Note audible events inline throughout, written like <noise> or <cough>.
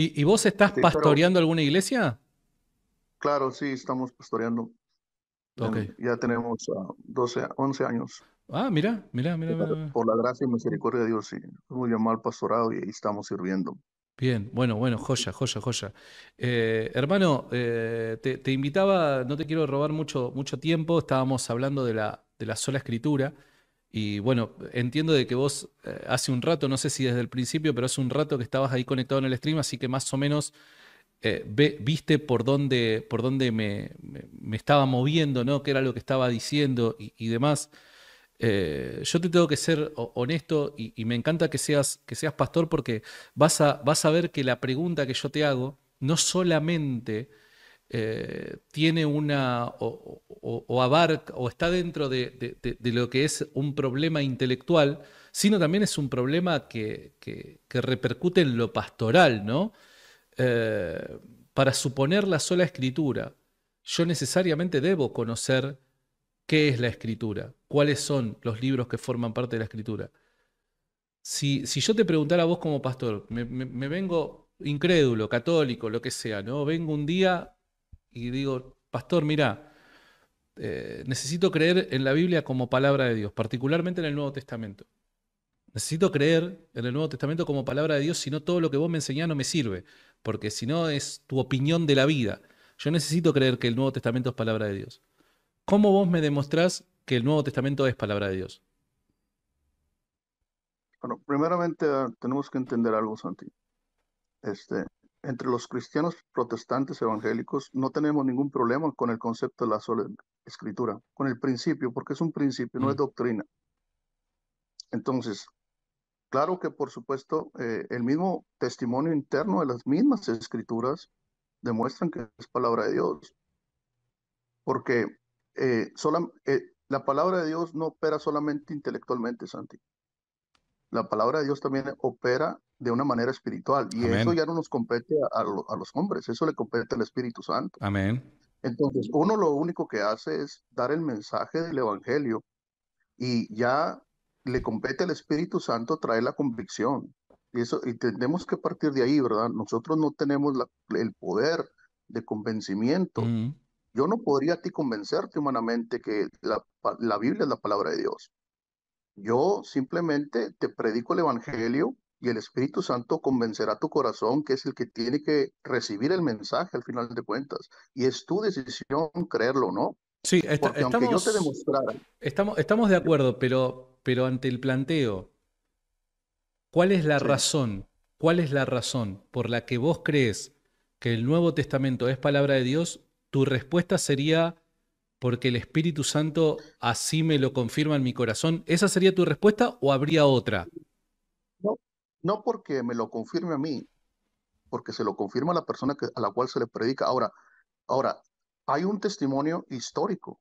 ¿Y, vos estás pastoreando alguna iglesia? Claro, sí, estamos pastoreando. Okay. Ya tenemos 12, ah, 11 años. Ah, mira, mira, mira, Por la gracia y misericordia de Dios, sí. Hemos llamado al pastorado y ahí estamos sirviendo. Bien, bueno, bueno, joya, joya, joya. Eh, hermano, eh, te, te, invitaba, no te quiero robar mucho, mucho tiempo, estábamos hablando de la, de la sola escritura, y bueno, entiendo de que vos eh, hace un rato, no sé si desde el principio, pero hace un rato que estabas ahí conectado en el stream, así que más o menos eh, viste por dónde, por me, estaba moviendo, ¿no? Qué era lo que estaba diciendo y, demás. Eh, yo te tengo que ser honesto y, me encanta que seas, que seas pastor porque vas a, vas a ver que la pregunta que yo te hago no solamente eh, tiene una o, abarca o está dentro de, lo que es un problema intelectual, sino también es un problema que, repercute en lo pastoral, ¿no? Eh, para suponer la sola escritura, yo necesariamente debo conocer qué es la escritura, cuáles son los libros que forman parte de la escritura. Si, yo te preguntara a vos como pastor, me, me vengo incrédulo, católico, lo que sea, ¿no? Vengo un día y digo, pastor, mira, eh, necesito creer en la Biblia como palabra de Dios, particularmente en el Nuevo Testamento. Necesito creer en el Nuevo Testamento como palabra de Dios, si no todo lo que vos me enseñás no me sirve, porque si no es tu opinión de la vida. Yo necesito creer que el Nuevo Testamento es palabra de Dios. ¿Cómo vos me demostrás que el Nuevo Testamento es palabra de Dios? Bueno, primeramente ah, tenemos que entender algo, Santi. Este, entre los cristianos protestantes evangélicos no tenemos ningún problema con el concepto de la sola escritura, con el principio, porque es un principio, no es mm. doctrina. Entonces, claro que por supuesto eh, el mismo testimonio interno de las mismas escrituras demuestran que es palabra de Dios, porque eh, eh, la palabra de Dios no opera solamente intelectualmente, Santi la palabra de Dios también opera de una manera espiritual. Y eso ya no nos compete a, los hombres, eso le compete al Espíritu Santo. Amén. Entonces, uno lo único que hace es dar el mensaje del Evangelio y ya le compete al Espíritu Santo traer la convicción. Y eso, y tenemos que partir de ahí, ¿verdad? Nosotros no tenemos el poder de convencimiento. Yo no podría ti convencerte humanamente que la Biblia es la palabra de Dios. Yo simplemente te predico el Evangelio y el Espíritu Santo convencerá tu corazón que es el que tiene que recibir el mensaje al final de cuentas. Y es tu decisión creerlo no. Sí, estamos, aunque yo te demostrara... estamos, estamos de acuerdo, pero, pero ante el planteo, ¿cuál es la razón? ¿Cuál es la razón por la que vos crees que el Nuevo Testamento es palabra de Dios? Tu respuesta sería porque el Espíritu Santo así me lo confirma en mi corazón? ¿Esa sería tu respuesta o habría otra? No, no porque me lo confirme a mí, porque se lo confirma a la persona a la cual se le predica. Ahora, ahora, hay un testimonio histórico.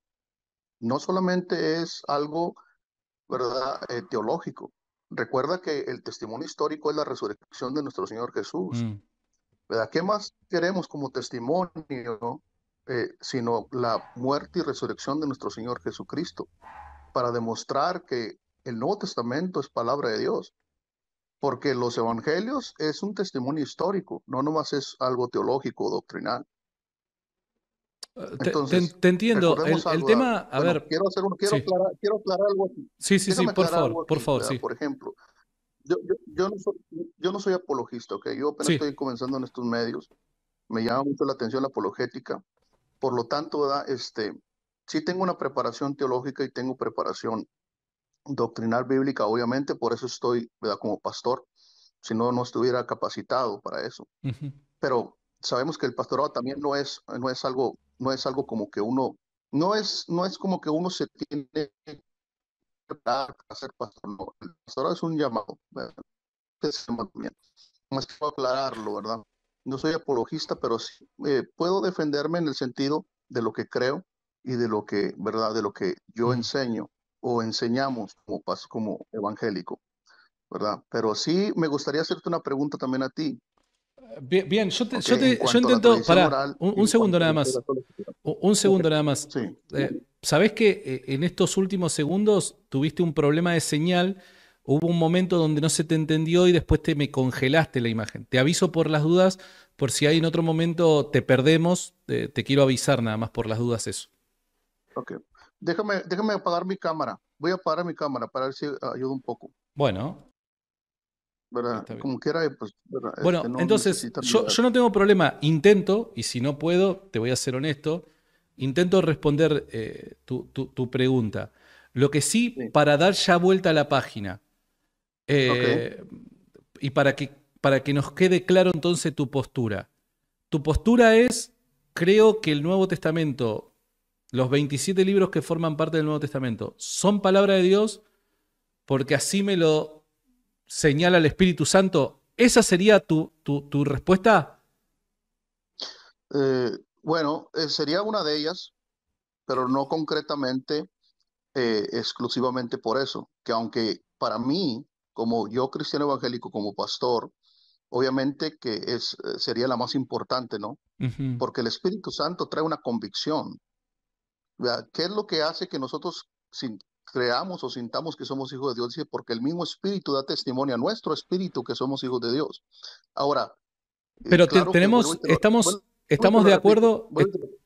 No solamente es algo, ¿verdad?, eh, teológico. Recuerda que el testimonio histórico es la resurrección de nuestro Señor Jesús. Mm. ¿Verdad? ¿Qué más queremos como testimonio eh, sino la muerte y resurrección de nuestro Señor Jesucristo, para demostrar que el Nuevo Testamento es palabra de Dios, porque los evangelios es un testimonio histórico, no nomás es algo teológico o doctrinal. Eh, Entonces, te, entiendo. El, tema, a ver. Quiero, aclarar, algo Sí, sí, sí, por favor, por favor, sí. Por ejemplo, yo, yo, no soy, apologista, ¿ok? Yo apenas estoy comenzando en estos medios. Me llama mucho la atención la apologética. Por lo tanto, ¿verdad? Este, sí tengo una preparación teológica y tengo preparación doctrinal bíblica, obviamente, por eso estoy, Como pastor, si no, no estuviera capacitado para eso. Pero sabemos que el pastorado también no es, no es algo, no es algo como que uno, no es, no es como que uno se tiene que hacer pastor, no. El pastorado es un llamado, Es un Más que aclararlo, ¿verdad? no soy apologista, pero sí, eh, puedo defenderme en el sentido de lo que creo y de lo que, ¿verdad? De lo que yo enseño o enseñamos como, como evangélico, ¿verdad? Pero sí me gustaría hacerte una pregunta también a ti. Eh, bien, yo, te, intento, para, un, segundo nada más, un segundo eh, nada más. Sabes que en estos últimos segundos tuviste un problema de señal hubo un momento donde no se te entendió y después te me congelaste la imagen. Te aviso por las dudas, por si hay en otro momento te perdemos, te quiero avisar nada más por las dudas eso. Ok. Déjame, déjame apagar mi cámara. Voy a apagar mi cámara para ver si ah, ayuda un poco. Bueno. Como quiera, pues, Bueno, entonces, yo, no tengo problema. Intento, y si no puedo, te voy a ser honesto, intento responder eh, tu, pregunta. Lo que sí, para dar ya vuelta a la página, eh, y para que, para que nos quede claro entonces tu postura. Tu postura es, creo que el Nuevo Testamento, los 27 libros que forman parte del Nuevo Testamento, son palabra de Dios porque así me lo señala el Espíritu Santo. ¿Esa sería tu, tu, respuesta? Eh, bueno, eh, sería una de ellas, pero no concretamente, exclusivamente por eso, que aunque para mí como yo cristiano evangélico, como pastor, obviamente que es, eh, sería la más importante, ¿no? Porque el Espíritu Santo trae una convicción. ¿Qué es lo que hace que nosotros creamos o sintamos que somos hijos de Dios? porque el mismo Espíritu da testimonio a nuestro Espíritu que somos hijos de Dios. Ahora... Eh, pero tenemos, estamos, estamos de acuerdo... Eh,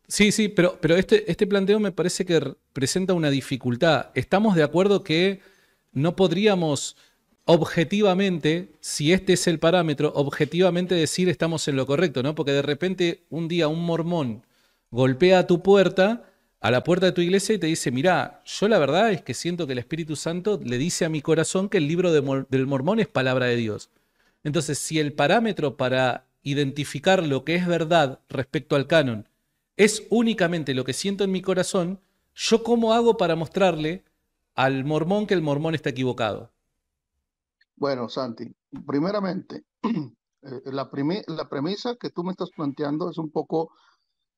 sí, sí, pero, pero este, este planteo me parece que presenta una dificultad. Estamos de acuerdo que no podríamos objetivamente, si este es el parámetro, objetivamente decir estamos en lo correcto, ¿no? Porque de repente un día un mormón golpea a tu puerta, a la puerta de tu iglesia y te dice, mira, yo la verdad es que siento que el Espíritu Santo le dice a mi corazón que el libro del mormón es palabra de Dios. Entonces, si el parámetro para identificar lo que es verdad respecto al canon es únicamente lo que siento en mi corazón, ¿yo cómo hago para mostrarle al mormón que el mormón está equivocado? Bueno, Santi, primeramente, <clears throat> eh, la, premisa que tú me estás planteando es un poco,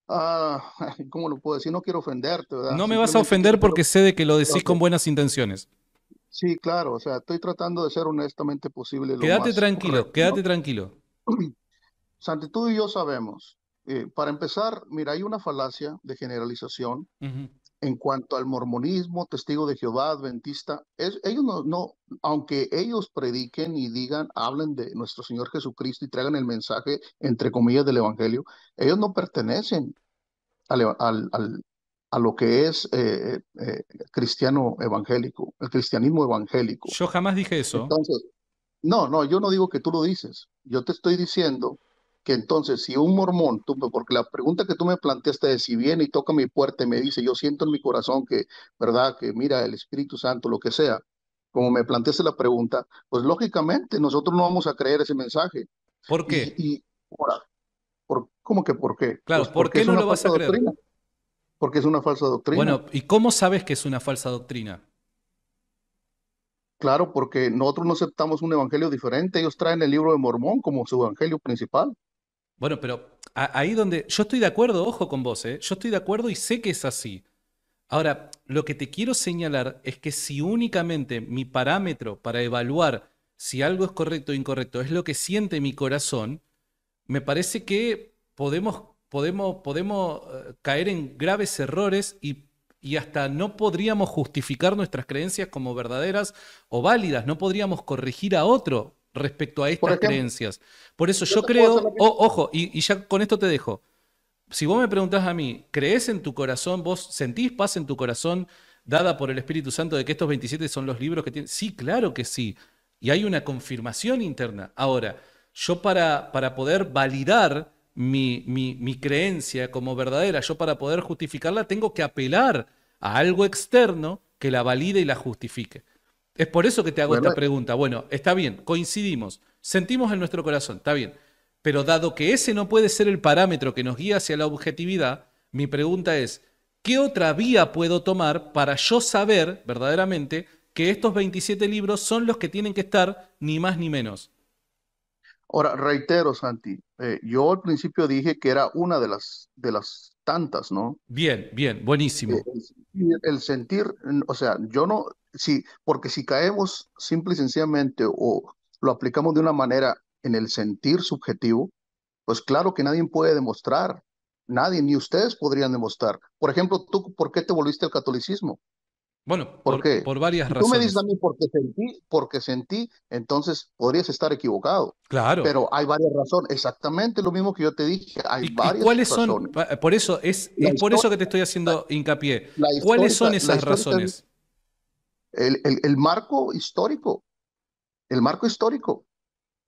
ah, <laughs> ¿cómo lo puedo decir? No quiero ofenderte, ¿verdad? No me vas a ofender porque sé de que lo decís con buenas intenciones. Sí, claro, o sea, estoy tratando de ser honestamente posible. quédate tranquilo, quédate tranquilo. <clears throat> Santi, tú y yo sabemos. Eh, para empezar, mira, hay una falacia de generalización en cuanto al mormonismo, testigo de Jehová, adventista, ellos no, aunque ellos prediquen y digan, hablen de nuestro Señor Jesucristo y traigan el mensaje, entre comillas, del Evangelio, ellos no pertenecen al, a lo que es eh, eh, eh, cristiano evangélico, el cristianismo evangélico. Yo jamás dije eso. Entonces, no, no, yo no digo que tú lo dices. Yo te estoy diciendo que entonces si un mormón, tú, porque la pregunta que tú me planteaste es si viene y toca mi puerta y me dice, yo siento en mi corazón que, ¿verdad? Que mira el Espíritu Santo, lo que sea, como me planteaste la pregunta, pues lógicamente nosotros no vamos a creer ese mensaje. ¿Por qué? Y, por, ¿cómo que por qué? Claro, pues ¿por qué no lo vas a creer? Porque es una falsa doctrina. Bueno, ¿y cómo sabes que es una falsa doctrina? Claro, porque nosotros no aceptamos un evangelio diferente. Ellos traen el libro de Mormón como su evangelio principal. Bueno, pero ahí donde yo estoy de acuerdo, ojo con vos, ¿eh? yo estoy de acuerdo y sé que es así. Ahora, lo que te quiero señalar es que si únicamente mi parámetro para evaluar si algo es correcto o incorrecto es lo que siente mi corazón, me parece que podemos, podemos, podemos eh, caer en graves errores y, y hasta no podríamos justificar nuestras creencias como verdaderas o válidas, no podríamos corregir a otro respecto a estas creencias. Por eso yo, creo, ojo, y, ya con esto te dejo. Si vos me preguntás a mí, ¿crees en tu corazón? ¿Vos sentís paz en tu corazón dada por el Espíritu Santo de que estos 27 son los libros que tienen? Sí, claro que sí. Y hay una confirmación interna. Ahora, yo para, para poder validar mi, mi creencia como verdadera, yo para poder justificarla, tengo que apelar a algo externo que la valide y la justifique. Es por eso que te hago esta pregunta. Bueno, está bien, coincidimos, sentimos en nuestro corazón, está bien. Pero dado que ese no puede ser el parámetro que nos guía hacia la objetividad, mi pregunta es, ¿qué otra vía puedo tomar para yo saber verdaderamente que estos 27 libros son los que tienen que estar, ni más ni menos? Ahora, reitero, Santi, eh, yo al principio dije que era una de las, de las tantas, ¿no? Bien, bien, buenísimo. El, eh, el sentir, mm, o sea, yo no, sí, porque si caemos simple y sencillamente o lo aplicamos de una manera en el sentir subjetivo, pues claro que nadie puede demostrar, nadie, ni ustedes podrían demostrar. Por ejemplo, tú, ¿por qué te volviste al catolicismo? Bueno, ¿por, varias razones. Tú me dices a mí porque sentí, porque sentí, entonces podrías estar equivocado. Claro. Pero hay varias razones, exactamente lo mismo que yo te dije, hay varias cuáles Son, por eso es, por eso que te estoy haciendo hincapié. ¿Cuáles son esas razones? El, marco histórico. El marco histórico.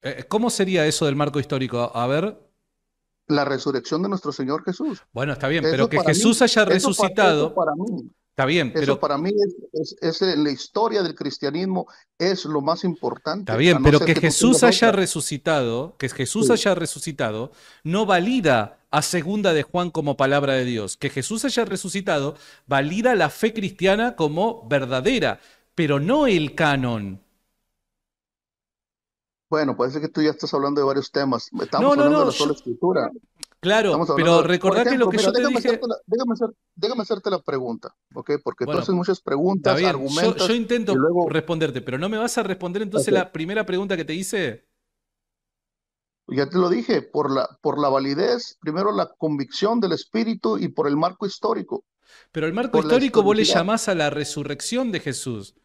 Eh, ¿Cómo sería eso del marco histórico? A ver. La resurrección de nuestro Señor Jesús. Bueno, está bien, pero que Jesús haya resucitado. Está bien, pero... para mí es, eh, la historia del cristianismo es lo más importante. Está bien, pero que, Jesús haya resucitado, que Jesús haya resucitado, no valida a segunda de Juan como palabra de Dios. Que Jesús haya resucitado valida la fe cristiana como verdadera, pero no el canon. Bueno, parece que tú ya estás hablando de varios temas. Estamos hablando de la sola escritura. Claro, pero recordad que lo que yo te dije... déjame, hacerte la pregunta, ¿ok? Porque tú haces muchas preguntas, argumentos... Yo, intento responderte, pero ¿no me vas a responder entonces la primera pregunta que te hice? Ya te lo dije, por la, por la validez, primero la convicción del espíritu y por el marco histórico. Pero el marco histórico vos le llamás a la resurrección de Jesús.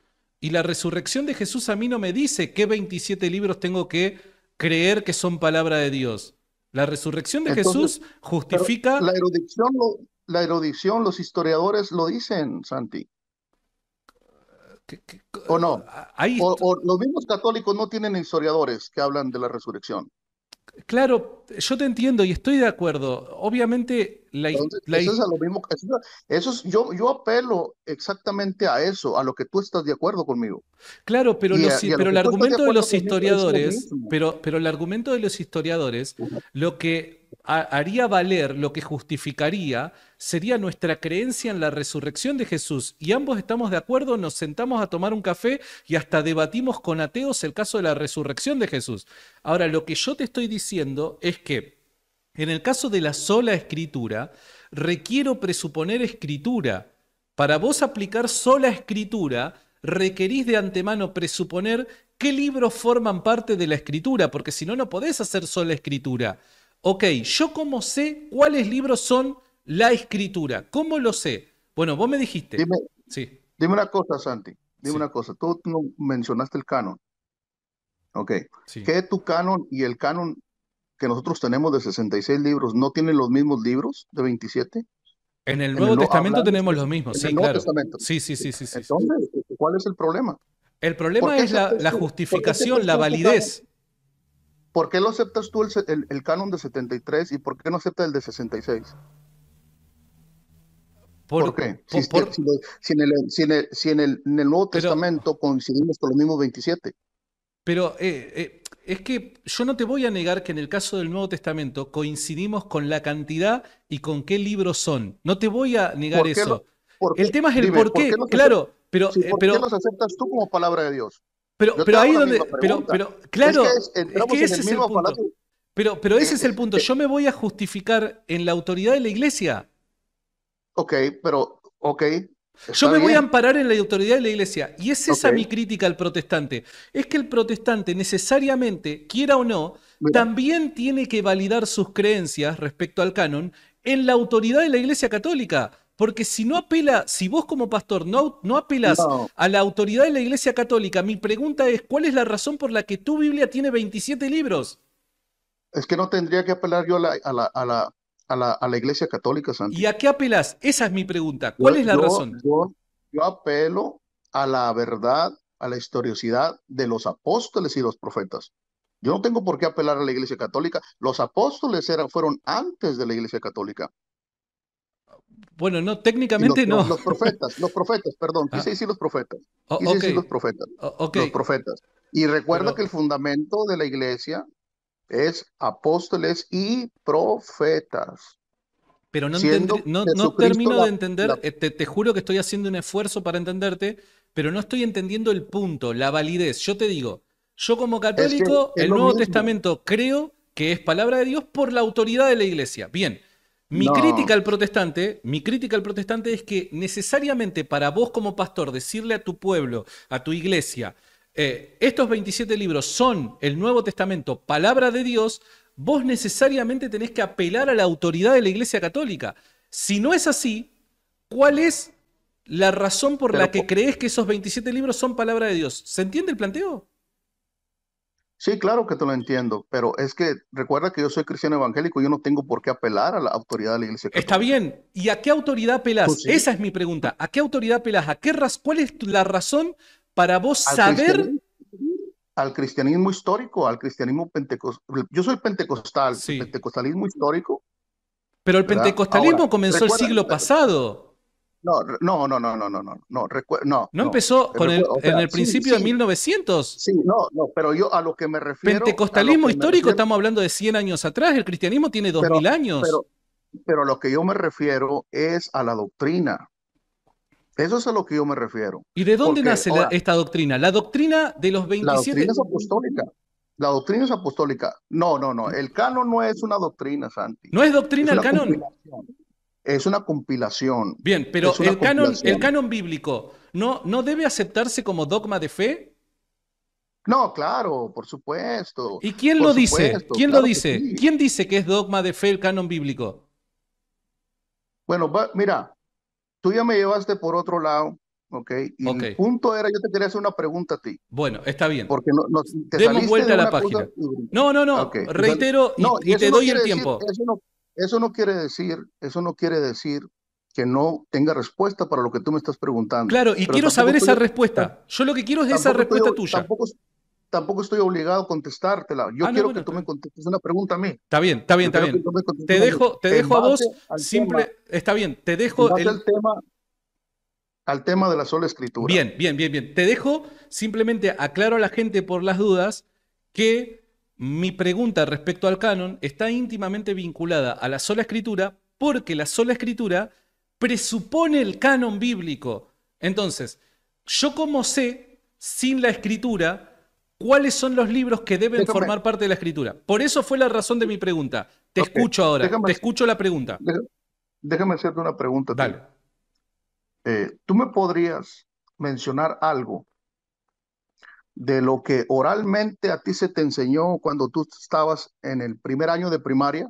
Y la resurrección de Jesús a mí no me dice qué 27 libros tengo que creer que son palabra de Dios. La resurrección de Jesús justifica... La erudición, la erudición, los historiadores lo dicen, Santi. ¿Qué, o no? Ah, los mismos católicos no tienen historiadores que hablan de la resurrección. Claro, yo te entiendo y estoy de acuerdo. Obviamente, la, Eso es a lo mismo. Eso, yo, yo apelo exactamente a eso, a lo que tú estás de acuerdo conmigo. Claro, pero, pero el argumento de, los historiadores, pero, pero el argumento de los historiadores, lo que haría valer, lo que justificaría, sería nuestra creencia en la resurrección de Jesús. Y ambos estamos de acuerdo, nos sentamos a tomar un café y hasta debatimos con ateos el caso de la resurrección de Jesús. Ahora, lo que yo te estoy diciendo es que en el caso de la sola escritura, requiero presuponer escritura. Para vos aplicar sola escritura, requerís de antemano presuponer qué libros forman parte de la escritura, porque si no, no podés hacer sola escritura ok, ¿yo cómo sé cuáles libros son la escritura? ¿Cómo lo sé? Bueno, vos me dijiste. Dime, sí. dime una cosa, Santi. Dime una cosa. Tú mencionaste el canon. Ok. ¿Qué es tu canon y el canon que nosotros tenemos de 66 libros no tienen los mismos libros de 27? En el Nuevo Testamento tenemos los mismos, sí, claro. Sí, sí, sí, sí, Entonces, ¿cuál es el problema? El problema es la, la, justificación, la validez. ¿Por qué lo aceptas tú el, canon de 73 y por qué no aceptas el de 66? ¿Por, qué? si, en el, Nuevo Testamento coincidimos con los mismos 27. Pero eh, eh, es que yo no te voy a negar que en el caso del Nuevo Testamento coincidimos con la cantidad y con qué libros son. No te voy a negar eso. el tema es el por qué. claro, pero, eh, ¿por qué los aceptas tú como palabra de Dios? Pero, pero ahí donde. Pero, pero, claro, es que, ese es el punto. Pero, pero ese es el eh, punto. Eh, Yo me voy a justificar en la autoridad de la iglesia. Ok, pero. Ok. Yo me voy a amparar en la autoridad de la iglesia. Y es esa mi crítica al protestante. Es que el protestante necesariamente, quiera o no, también tiene que validar sus creencias respecto al canon en la autoridad de la iglesia católica. Porque si no apela, si vos como pastor no, apelas a la autoridad de la Iglesia Católica, mi pregunta es, ¿cuál es la razón por la que tu Biblia tiene 27 libros? Es que no tendría que apelar yo a la, Iglesia Católica, Santi. ¿Y a qué apelas? Esa es mi pregunta. ¿Cuál es la razón? Yo, apelo a la verdad, a la historiosidad de los apóstoles y los profetas. Yo no tengo por qué apelar a la Iglesia Católica. Los apóstoles eran, fueron antes de la Iglesia Católica. Bueno, no, técnicamente no. Los, profetas, los profetas, perdón, ah. quise decir los profetas. Oh, los profetas. Oh, los profetas. Y recuerda que el fundamento de la iglesia es apóstoles y profetas. Pero no, no, termino de entender, eh, te, juro que estoy haciendo un esfuerzo para entenderte, pero no estoy entendiendo el punto, la validez. Yo te digo, yo como católico, el Nuevo Testamento creo que es palabra de Dios por la autoridad de la iglesia. Bien, mi crítica al protestante, mi crítica al protestante es que necesariamente para vos como pastor decirle a tu pueblo, a tu iglesia, eh, estos 27 libros son el Nuevo Testamento, palabra de Dios, vos necesariamente tenés que apelar a la autoridad de la Iglesia Católica. Si no es así, ¿cuál es la razón por la que crees que esos 27 libros son palabra de Dios? ¿Se entiende el planteo? Sí, claro que te lo entiendo, pero es que recuerda que yo soy cristiano evangélico, yo no tengo por qué apelar a la autoridad de la iglesia. Está bien, ¿y a qué autoridad apelas? Pues Esa es mi pregunta, ¿a qué autoridad apelas? ¿A qué ¿Cuál es la razón para vos saber... al cristianismo histórico, al cristianismo pentecostal. Yo soy pentecostal, pentecostalismo histórico. Pero el pentecostalismo comenzó el siglo pasado. No, no, no, no, no, no, no, no, no. empezó eh, en el principio de 1900? Sí, no, no, pero yo a lo que me refiero... Pentecostalismo histórico, estamos hablando de 100 años atrás, el cristianismo tiene 2000 mil años. Pero, pero lo que yo me refiero es a la doctrina. Eso es a lo que yo me refiero. ¿Y de dónde nace esta doctrina? La doctrina de los 27... La doctrina es apostólica. La doctrina es apostólica. No, no, no. El canon no es una doctrina, Santi. ¿No es doctrina es el canon? Es una compilación. Bien, pero el canon, bíblico no, no debe aceptarse como dogma de fe. No, claro, por supuesto. ¿Y quién lo dice? ¿Quién lo dice? ¿Quién dice que es dogma de fe el canon bíblico? Bueno, mira, tú ya me llevaste por otro lado, ¿ok? Y el punto era, yo te quería hacer una pregunta a ti. Bueno, está bien. Porque no, Demos vuelta a la página. No, no, no, reitero y, no, te doy el tiempo. Eso no quiere decir, eso no quiere decir que no tenga respuesta para lo que tú me estás preguntando. Claro, y quiero saber esa respuesta. Yo lo que quiero es esa respuesta tuya. Tampoco, estoy obligado a contestártela. Yo ah, quiero que tú me contestes una pregunta a mí. Está bien, está bien, está bien. Te dejo, te dejo a vos simple. está bien, te dejo tema al tema de la sola escritura. Bien, bien, bien, bien. Te dejo simplemente aclaro a la gente por las dudas que mi pregunta respecto al canon está íntimamente vinculada a la sola escritura porque la sola escritura presupone el canon bíblico. Entonces, yo como sé, sin la escritura, cuáles son los libros que deben formar parte de la escritura. Por eso fue la razón de mi pregunta. Te escucho ahora, te escucho la pregunta. Déjame hacerte una pregunta. Dale. Eh, ¿Tú me podrías mencionar algo de lo que oralmente a ti se te enseñó cuando tú estabas en el primer año de primaria?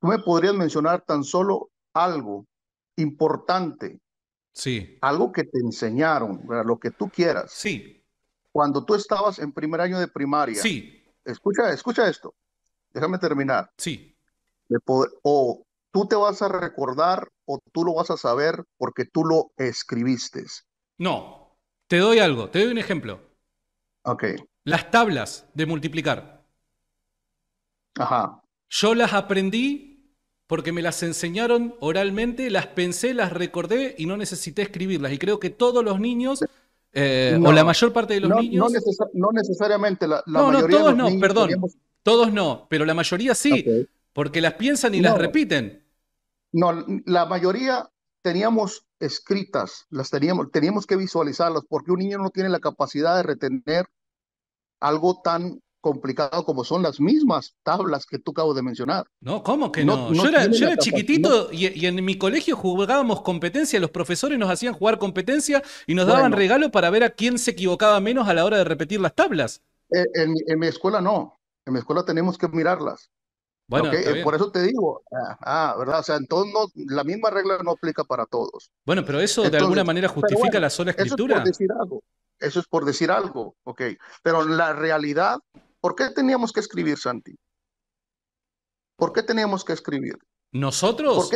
¿Tú me podrías mencionar tan solo algo importante? Sí. Algo que te enseñaron, lo que tú quieras. Sí. Cuando tú estabas en primer año de primaria. Sí. Escucha, escucha esto. Déjame terminar. Sí. o tú te vas a recordar o tú lo vas a saber porque tú lo escribiste. No, te doy algo, te doy un ejemplo. Ok. Las tablas de multiplicar. Ajá. Yo las aprendí porque me las enseñaron oralmente, las pensé, las recordé y no necesité escribirlas. Y creo que todos los niños eh, o la mayor parte de los niños. No, necesariamente, la, no, mayoría todos no, perdón. Todos no, pero la mayoría sí, porque las piensan y las repiten. No, la mayoría teníamos escritas, las teníamos, teníamos que visualizarlas, porque un niño no tiene la capacidad de retener algo tan complicado como son las mismas tablas que tú acabas de mencionar. No, ¿cómo que no? yo era, chiquitito y, en mi colegio jugábamos competencia, los profesores nos hacían jugar competencia y nos daban regalo para ver a quién se equivocaba menos a la hora de repetir las tablas. Eh, en mi escuela no, en mi escuela tenemos que mirarlas. Bueno, eh, por eso te digo, ah, ah, ¿verdad? O sea, entonces la misma regla no aplica para todos. Bueno, pero eso de alguna manera justifica la sola escritura. Eso es por decir algo, eso es por decir algo, ok. Pero la realidad, ¿por qué teníamos que escribir, Santi? ¿Por qué teníamos que escribir? ¿Nosotros?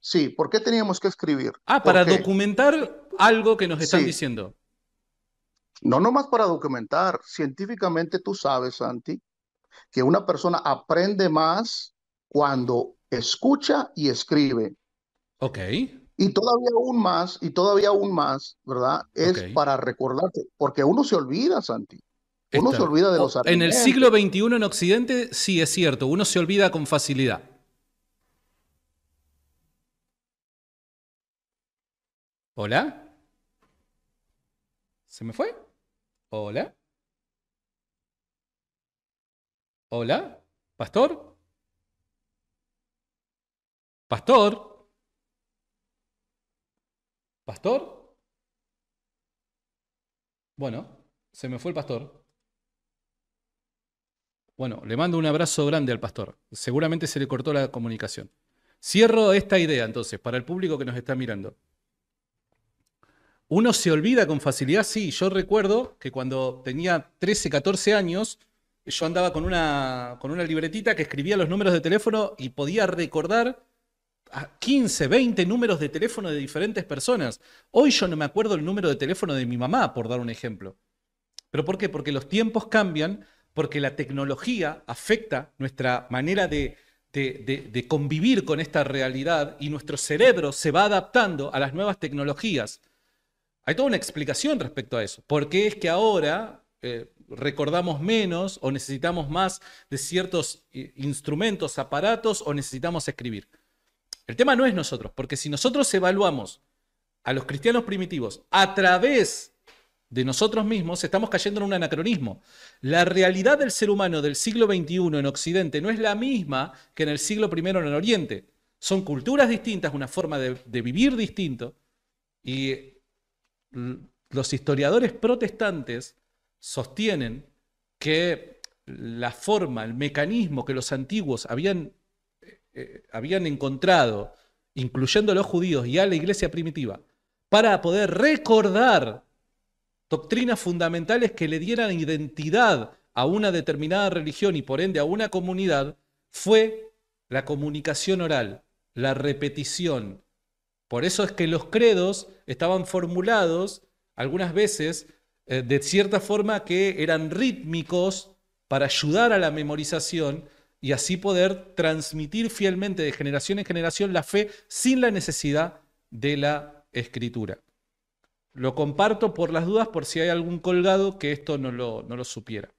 sí, ¿por qué teníamos que escribir? Ah, para documentar algo que nos están diciendo. No nomás para documentar, científicamente tú sabes, Santi, que una persona aprende más cuando escucha y escribe. Ok. Y todavía aún más, y todavía aún más, ¿verdad? Es para recordarte, porque uno se olvida, Santi. Uno se olvida de los En el siglo XXI en Occidente, sí es cierto, uno se olvida con facilidad. ¿Hola? ¿Se me fue? ¿Hola? Hola, pastor. Pastor. Pastor. Bueno, se me fue el pastor. Bueno, le mando un abrazo grande al pastor. Seguramente se le cortó la comunicación. Cierro esta idea entonces para el público que nos está mirando. Uno se olvida con facilidad, sí. Yo recuerdo que cuando tenía 13, 14 años, yo andaba con una, con una libretita que escribía los números de teléfono y podía recordar a 15, 20 números de teléfono de diferentes personas. Hoy yo no me acuerdo el número de teléfono de mi mamá, por dar un ejemplo. ¿Pero por qué? Porque los tiempos cambian, porque la tecnología afecta nuestra manera de, convivir con esta realidad y nuestro cerebro se va adaptando a las nuevas tecnologías. Hay toda una explicación respecto a eso. ¿Por qué es que ahora eh, recordamos menos o necesitamos más de ciertos eh, instrumentos, aparatos o necesitamos escribir. El tema no es nosotros, porque si nosotros evaluamos a los cristianos primitivos a través de nosotros mismos, estamos cayendo en un anacronismo. La realidad del ser humano del siglo XXI en Occidente no es la misma que en el siglo I en el Oriente. Son culturas distintas, una forma de, de vivir distinto. Y mm, los historiadores protestantes sostienen que la forma, el mecanismo que los antiguos habían, eh, eh, habían encontrado, incluyendo a los judíos y a la iglesia primitiva, para poder recordar doctrinas fundamentales que le dieran identidad a una determinada religión y por ende a una comunidad, fue la comunicación oral, la repetición. Por eso es que los credos estaban formulados algunas veces eh, de cierta forma que eran rítmicos para ayudar a la memorización y así poder transmitir fielmente de generación en generación la fe sin la necesidad de la escritura. Lo comparto por las dudas por si hay algún colgado que esto no no lo supiera.